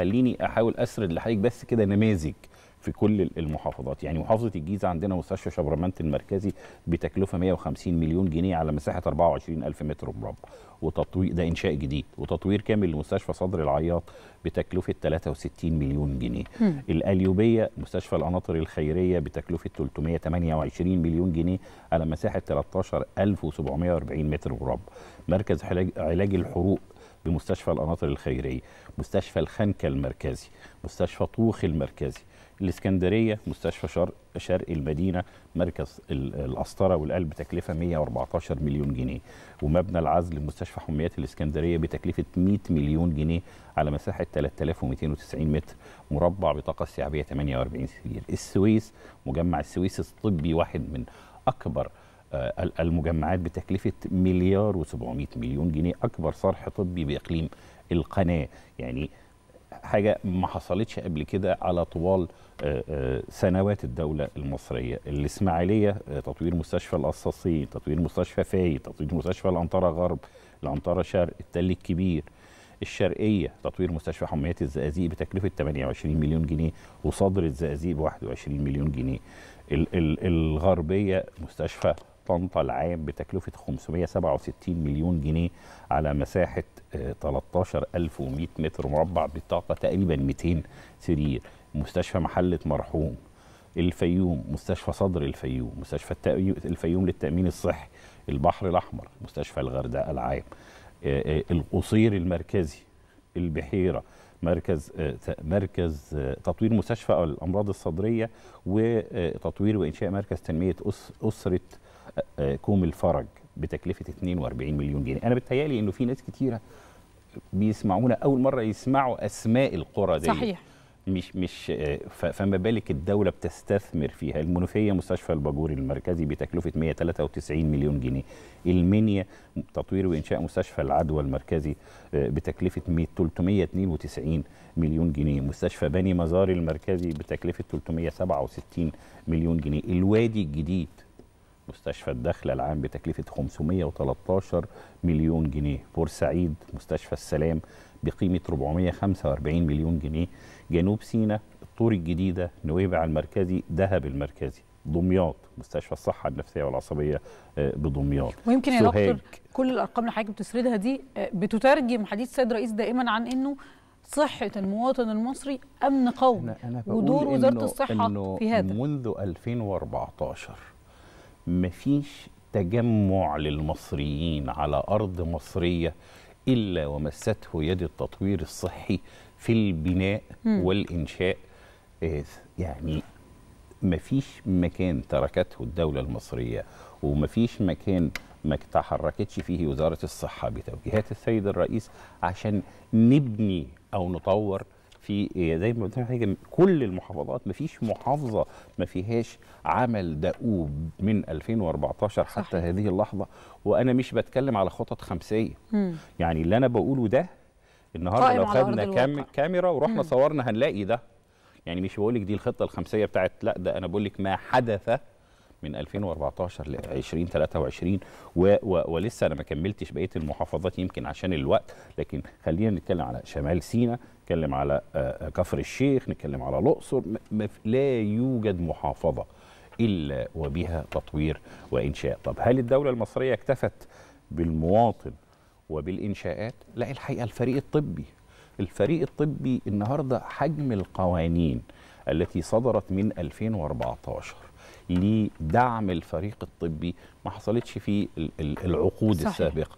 خليني احاول اسرد لحضرتك بس كده نماذج في كل المحافظات يعني محافظه الجيزه عندنا مستشفى شبرمنت المركزي بتكلفه 150 مليون جنيه على مساحه 24000 متر مربع وتطوير ده انشاء جديد وتطوير كامل لمستشفى صدر العياط بتكلفه 63 مليون جنيه م. القليوبيه مستشفى القناطر الخيريه بتكلفه 328 مليون جنيه على مساحه 13740 متر مربع مركز علاج الحروق بمستشفى القناطر الخيريه مستشفى الخنكه المركزي مستشفى طوخ المركزي الاسكندريه مستشفى شرق شرق المدينه مركز القسطره والقلب تكلفه 114 مليون جنيه ومبنى العزل مستشفى حميات الاسكندريه بتكلفه 100 مليون جنيه على مساحه 3290 متر مربع بطاقه استيعابيه 48 سرير السويس مجمع السويس الطبي واحد من اكبر آه، المجمعات بتكلفة مليار و700 مليون جنيه أكبر صرح طبي بإقليم القناة يعني حاجة ما حصلتش قبل كده على طوال آه، آه، سنوات الدولة المصرية الإسماعيلية تطوير مستشفى القصاصين تطوير مستشفى فاي تطوير مستشفى الأنطرة غرب الأنطرة شرق التل الكبير الشرقية تطوير مستشفى حمية الزقازيق بتكلفة 28 مليون جنيه وصدر الزقازيق ب 21 مليون جنيه الغربية مستشفى طنطا العام بتكلفة 567 مليون جنيه على مساحة 13100 آه، متر مربع بطاقة تقريبا 200 سرير مستشفى محلة مرحوم الفيوم مستشفى صدر الفيوم مستشفى الفيوم للتأمين الصحي البحر الأحمر مستشفى الغردقة العام آه، آه، القصير المركزي البحيرة مركز آه، مركز آه، تطوير مستشفى الامراض الصدريه وتطوير آه، وانشاء مركز تنميه اسره كوم الفرج بتكلفه 42 مليون جنيه انا بتهيالي انه في ناس كتيره بيسمعونا اول مره يسمعوا اسماء القرى دي صحيح مش مش آه، فما بالك الدوله بتستثمر فيها المنوفيه مستشفى الباجور المركزي بتكلفه 193 مليون جنيه المنيا تطوير وانشاء مستشفى العدوى المركزي آه، بتكلفه 392 مليون جنيه مستشفى بني مزار المركزي بتكلفه 367 مليون جنيه الوادي الجديد مستشفى الدخل العام بتكلفة 513 مليون جنيه بورسعيد مستشفى السلام بقيمة 445 مليون جنيه جنوب سيناء الطور الجديدة نويبع المركزي دهب المركزي دمياط مستشفى الصحه النفسيه والعصبيه آه، بدمياط ويمكن يا دكتور كل الارقام اللي حضرتك بتسردها دي آه، بتترجم حديث سيد رئيس دائما عن انه صحه المواطن المصري امن قومي ودور وزاره الصحه في هذا منذ 2014 مفيش تجمع للمصريين على أرض مصرية إلا ومسته يد التطوير الصحي في البناء م. والإنشاء آه، يعني مفيش مكان تركته الدولة المصرية ومفيش مكان ما تحركتش فيه وزارة الصحة بتوجيهات السيد الرئيس عشان نبني أو نطور في إيه، زي ما قلت لك كل المحافظات ما فيش محافظه ما فيهاش عمل دؤوب من 2014 حتى صحيح. هذه اللحظه وانا مش بتكلم على خطط خمسيه مم. يعني اللي انا بقوله ده النهارده لو خدنا كام كاميرا ورحنا مم. صورنا هنلاقي ده يعني مش بقول لك دي الخطه الخمسيه بتاعت لا ده انا بقول لك ما حدث من 2014 ل 2023 و و ولسه انا ما كملتش بقيه المحافظات يمكن عشان الوقت لكن خلينا نتكلم على شمال سيناء نتكلم على آه، آه، كفر الشيخ نتكلم على الأقصر لا يوجد محافظة إلا وبها تطوير وإنشاء طب هل الدولة المصرية اكتفت بالمواطن وبالإنشاءات؟ لا الحقيقة الفريق الطبي الفريق الطبي النهاردة حجم القوانين التي صدرت من 2014 لدعم الفريق الطبي ما حصلتش في العقود صحيح. السابقه صحيح.